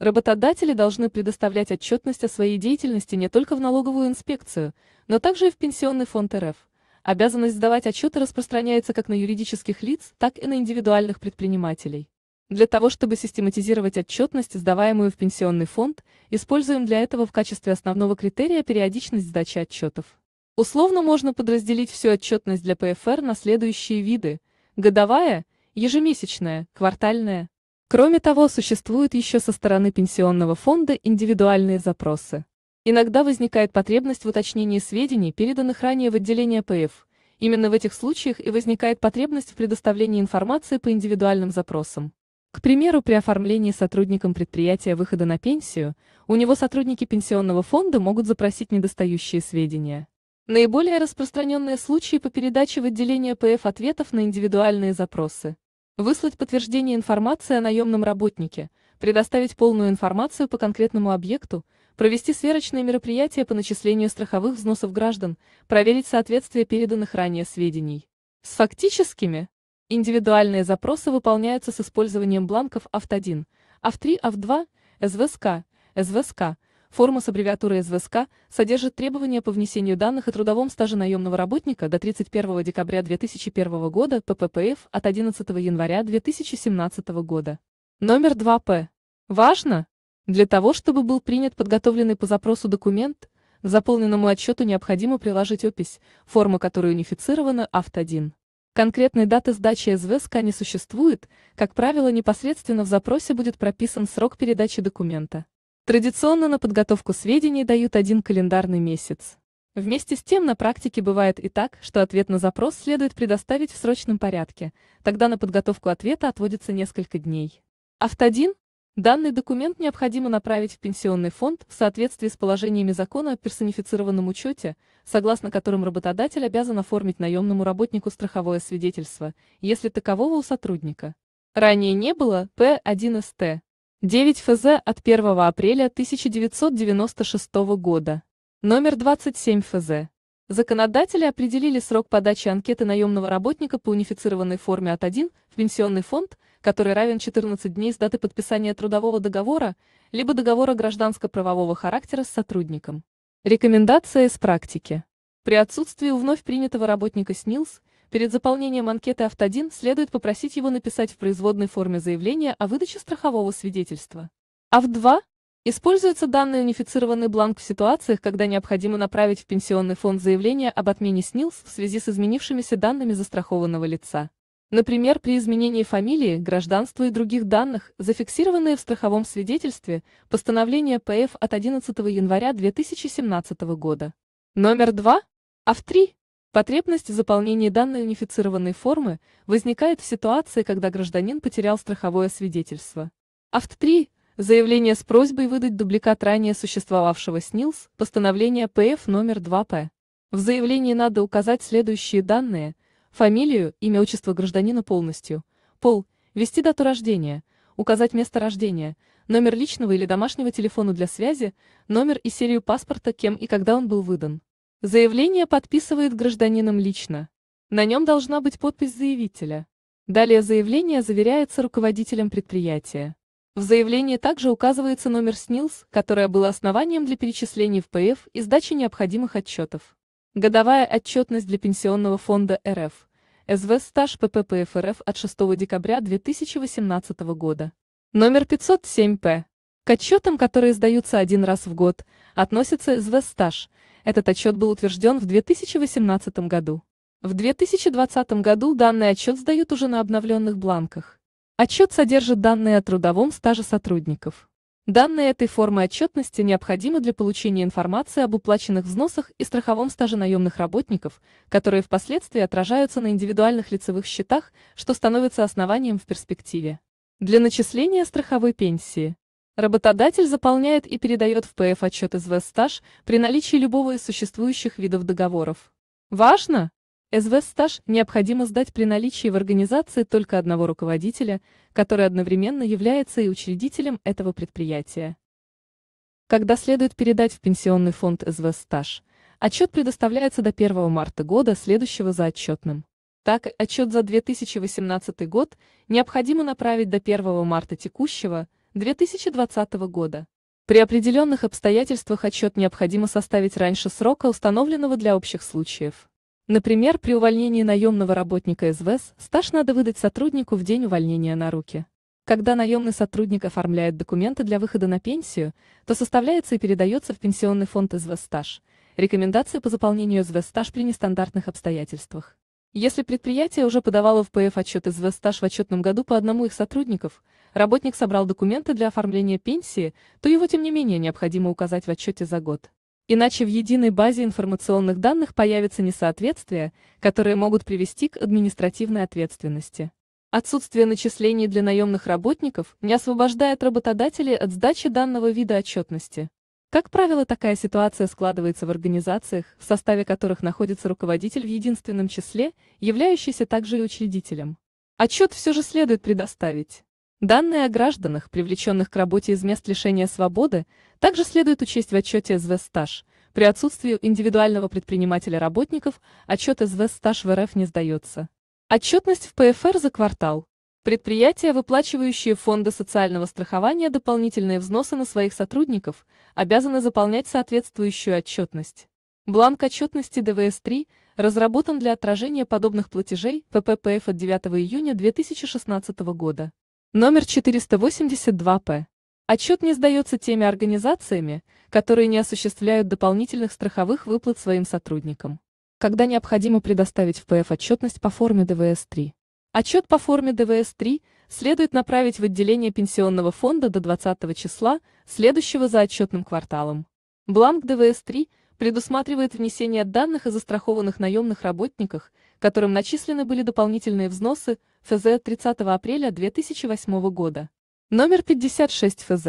Работодатели должны предоставлять отчетность о своей деятельности не только в налоговую инспекцию, но также и в Пенсионный фонд РФ. Обязанность сдавать отчеты распространяется как на юридических лиц, так и на индивидуальных предпринимателей. Для того, чтобы систематизировать отчетность, сдаваемую в Пенсионный фонд, используем для этого в качестве основного критерия периодичность сдачи отчетов. Условно можно подразделить всю отчетность для ПФР на следующие виды – годовая, ежемесячная, квартальная, Кроме того, существуют еще со стороны пенсионного фонда индивидуальные запросы. Иногда возникает потребность в уточнении сведений, переданных ранее в отделение ПФ. Именно в этих случаях и возникает потребность в предоставлении информации по индивидуальным запросам. К примеру, при оформлении сотрудником предприятия выхода на пенсию, у него сотрудники пенсионного фонда могут запросить недостающие сведения. Наиболее распространенные случаи по передаче в отделение ПФ ответов на индивидуальные запросы. Выслать подтверждение информации о наемном работнике, предоставить полную информацию по конкретному объекту, провести сверочные мероприятия по начислению страховых взносов граждан, проверить соответствие переданных ранее сведений. С фактическими индивидуальные запросы выполняются с использованием бланков АФТ-1, АФТ-3, АФТ-2, СВСК, СВСК, Форма с аббревиатурой СВСК содержит требования по внесению данных о трудовом стаже наемного работника до 31 декабря 2001 года ПППФ от 11 января 2017 года. Номер 2П. Важно! Для того, чтобы был принят подготовленный по запросу документ, к заполненному отчету необходимо приложить опись, форма которой унифицирована АФТ-1. Конкретной даты сдачи СВСК не существует, как правило, непосредственно в запросе будет прописан срок передачи документа. Традиционно на подготовку сведений дают один календарный месяц. Вместе с тем на практике бывает и так, что ответ на запрос следует предоставить в срочном порядке, тогда на подготовку ответа отводится несколько дней. Автодин? Данный документ необходимо направить в пенсионный фонд в соответствии с положениями закона о персонифицированном учете, согласно которым работодатель обязан оформить наемному работнику страховое свидетельство, если такового у сотрудника. Ранее не было П1СТ. 9 ФЗ от 1 апреля 1996 года. Номер 27 ФЗ. Законодатели определили срок подачи анкеты наемного работника по унифицированной форме от 1 в пенсионный фонд, который равен 14 дней с даты подписания трудового договора, либо договора гражданско-правового характера с сотрудником. Рекомендация из практики. При отсутствии у вновь принятого работника СНИЛС Перед заполнением анкеты «Автодин» следует попросить его написать в производной форме заявление о выдаче страхового свидетельства. АВ-2 Используется данный унифицированный бланк в ситуациях, когда необходимо направить в пенсионный фонд заявление об отмене СНИЛС в связи с изменившимися данными застрахованного лица. Например, при изменении фамилии, гражданства и других данных, зафиксированные в страховом свидетельстве, постановление ПФ от 11 января 2017 года. Номер 2. АВ-3. Потребность в заполнении данной унифицированной формы возникает в ситуации, когда гражданин потерял страховое свидетельство. АФТ-3 – заявление с просьбой выдать дубликат ранее существовавшего СНИЛС, постановление ПФ номер 2П. В заявлении надо указать следующие данные – фамилию, имя, отчество гражданина полностью, пол, ввести дату рождения, указать место рождения, номер личного или домашнего телефона для связи, номер и серию паспорта, кем и когда он был выдан. Заявление подписывает гражданином лично. На нем должна быть подпись заявителя. Далее заявление заверяется руководителем предприятия. В заявлении также указывается номер СНИЛС, которое было основанием для перечислений в ПФ и сдачи необходимых отчетов. Годовая отчетность для Пенсионного фонда РФ. СВ стаж ПППФ РФ от 6 декабря 2018 года. Номер 507П. К отчетам, которые сдаются один раз в год, относится СВ стаж – этот отчет был утвержден в 2018 году. В 2020 году данный отчет сдают уже на обновленных бланках. Отчет содержит данные о трудовом стаже сотрудников. Данные этой формы отчетности необходимы для получения информации об уплаченных взносах и страховом стаже наемных работников, которые впоследствии отражаются на индивидуальных лицевых счетах, что становится основанием в перспективе. Для начисления страховой пенсии Работодатель заполняет и передает в ПФ отчет из стаж при наличии любого из существующих видов договоров. Важно! СВ-стаж необходимо сдать при наличии в организации только одного руководителя, который одновременно является и учредителем этого предприятия. Когда следует передать в пенсионный фонд СВ-стаж, отчет предоставляется до 1 марта года следующего за отчетным. Так, отчет за 2018 год необходимо направить до 1 марта текущего – 2020 года. При определенных обстоятельствах отчет необходимо составить раньше срока, установленного для общих случаев. Например, при увольнении наемного работника из стаж надо выдать сотруднику в день увольнения на руки. Когда наемный сотрудник оформляет документы для выхода на пенсию, то составляется и передается в пенсионный фонд из стаж. Рекомендации по заполнению из стаж при нестандартных обстоятельствах. Если предприятие уже подавало в ПФ отчет из стаж в отчетном году по одному их сотрудников – работник собрал документы для оформления пенсии, то его тем не менее необходимо указать в отчете за год. Иначе в единой базе информационных данных появятся несоответствия, которые могут привести к административной ответственности. Отсутствие начислений для наемных работников не освобождает работодателей от сдачи данного вида отчетности. Как правило, такая ситуация складывается в организациях, в составе которых находится руководитель в единственном числе, являющийся также и учредителем. Отчет все же следует предоставить. Данные о гражданах, привлеченных к работе из мест лишения свободы, также следует учесть в отчете СВ «Стаж». При отсутствии индивидуального предпринимателя работников отчет СВ «Стаж» в РФ не сдается. Отчетность в ПФР за квартал. Предприятия, выплачивающие фонды социального страхования дополнительные взносы на своих сотрудников, обязаны заполнять соответствующую отчетность. Бланк отчетности ДВС-3 разработан для отражения подобных платежей ПППФ от 9 июня 2016 года. Номер 482-П. Отчет не сдается теми организациями, которые не осуществляют дополнительных страховых выплат своим сотрудникам. Когда необходимо предоставить в ПФ отчетность по форме ДВС-3. Отчет по форме ДВС-3 следует направить в отделение пенсионного фонда до 20 числа, следующего за отчетным кварталом. Бланк ДВС-3 предусматривает внесение данных о застрахованных наемных работниках которым начислены были дополнительные взносы ФЗ 30 апреля 2008 года. Номер 56 ФЗ.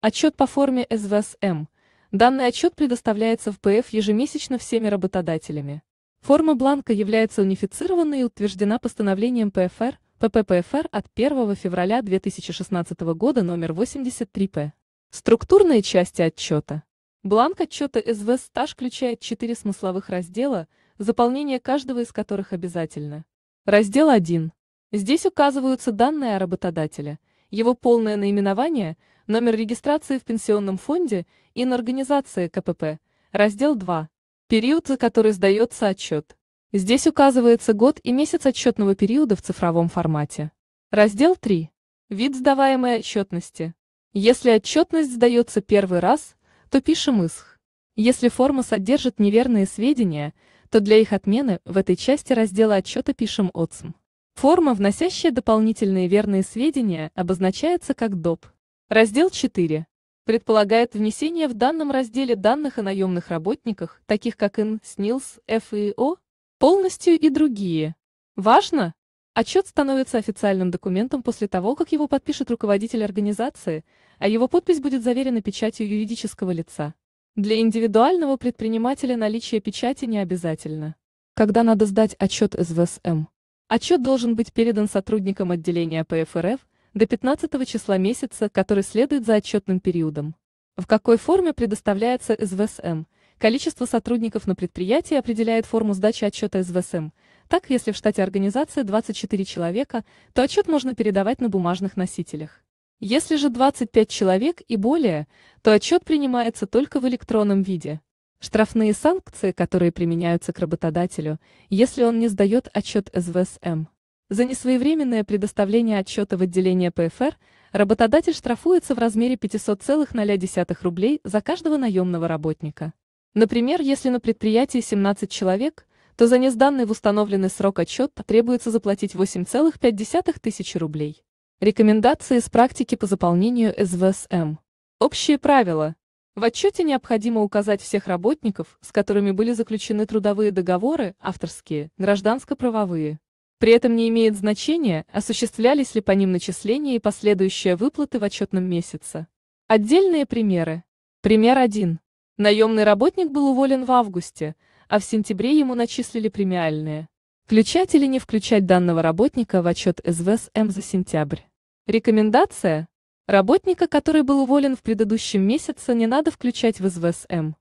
Отчет по форме СВСМ. Данный отчет предоставляется в ПФ ежемесячно всеми работодателями. Форма бланка является унифицированной и утверждена постановлением ПФР, ПППФР от 1 февраля 2016 года номер 83П. Структурные части отчета. Бланк отчета СВ «Стаж» включает четыре смысловых раздела – заполнение каждого из которых обязательно. Раздел 1. Здесь указываются данные о работодателе, его полное наименование, номер регистрации в пенсионном фонде и на организации КПП. Раздел 2. Период, за который сдается отчет. Здесь указывается год и месяц отчетного периода в цифровом формате. Раздел 3. Вид сдаваемой отчетности. Если отчетность сдается первый раз, то пишем ИСХ. Если форма содержит неверные сведения – что для их отмены в этой части раздела отчета пишем ОЦМ. Форма, вносящая дополнительные верные сведения, обозначается как ДОП. Раздел 4. Предполагает внесение в данном разделе данных о наемных работниках, таких как ИН, СНИЛС, ФИО, полностью и другие. Важно! Отчет становится официальным документом после того, как его подпишет руководитель организации, а его подпись будет заверена печатью юридического лица. Для индивидуального предпринимателя наличие печати не обязательно. Когда надо сдать отчет СВСМ? Отчет должен быть передан сотрудникам отделения ПФРФ до 15 числа месяца, который следует за отчетным периодом. В какой форме предоставляется СВСМ? Количество сотрудников на предприятии определяет форму сдачи отчета СВСМ. Так, если в штате организации 24 человека, то отчет можно передавать на бумажных носителях. Если же 25 человек и более, то отчет принимается только в электронном виде. Штрафные санкции, которые применяются к работодателю, если он не сдает отчет СВСМ. За несвоевременное предоставление отчета в отделение ПФР работодатель штрафуется в размере 500,0 рублей за каждого наемного работника. Например, если на предприятии 17 человек, то за несданный в установленный срок отчет требуется заплатить 8,5 тысячи рублей. Рекомендации из практики по заполнению СВСМ. Общие правила. В отчете необходимо указать всех работников, с которыми были заключены трудовые договоры, авторские, гражданско-правовые. При этом не имеет значения, осуществлялись ли по ним начисления и последующие выплаты в отчетном месяце. Отдельные примеры. Пример 1. Наемный работник был уволен в августе, а в сентябре ему начислили премиальные. Включать или не включать данного работника в отчет СВСМ за сентябрь. Рекомендация. Работника, который был уволен в предыдущем месяце, не надо включать в СВСМ.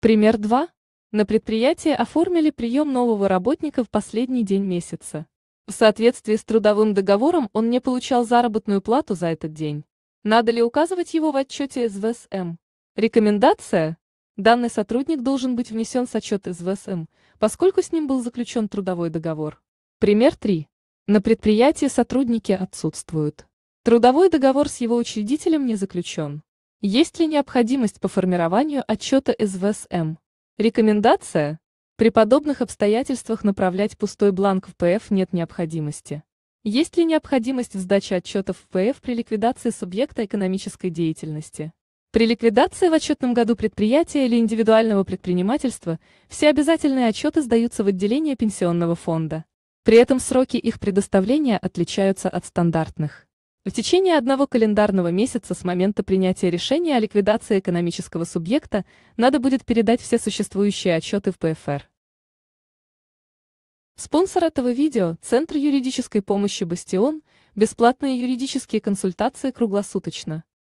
Пример 2. На предприятии оформили прием нового работника в последний день месяца. В соответствии с трудовым договором он не получал заработную плату за этот день. Надо ли указывать его в отчете СВСМ? Рекомендация. Данный сотрудник должен быть внесен в отчет из ВСМ, поскольку с ним был заключен трудовой договор. Пример 3. На предприятии сотрудники отсутствуют. Трудовой договор с его учредителем не заключен. Есть ли необходимость по формированию отчета из ВСМ? Рекомендация. При подобных обстоятельствах направлять пустой бланк в ПФ нет необходимости. Есть ли необходимость в сдаче отчетов в ПФ при ликвидации субъекта экономической деятельности? При ликвидации в отчетном году предприятия или индивидуального предпринимательства все обязательные отчеты сдаются в отделение пенсионного фонда. При этом сроки их предоставления отличаются от стандартных. В течение одного календарного месяца с момента принятия решения о ликвидации экономического субъекта надо будет передать все существующие отчеты в ПФР. Спонсор этого видео – Центр юридической помощи «Бастион», бесплатные юридические консультации круглосуточно.